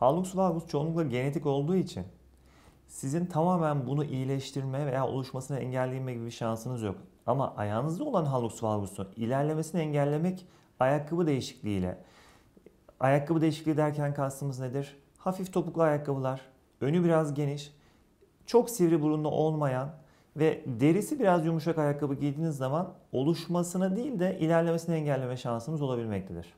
Hallux valgus çoğunlukla genetik olduğu için sizin tamamen bunu iyileştirme veya oluşmasını engelleme gibi bir şansınız yok. Ama ayağınızda olan hallux valgusun ilerlemesini engellemek ayakkabı değişikliğiyle. Ayakkabı değişikliği derken kastımız nedir? Hafif topuklu ayakkabılar, önü biraz geniş, çok sivri burunlu olmayan ve derisi biraz yumuşak ayakkabı giydiğiniz zaman oluşmasına değil de ilerlemesini engelleme şansımız olabilmektedir.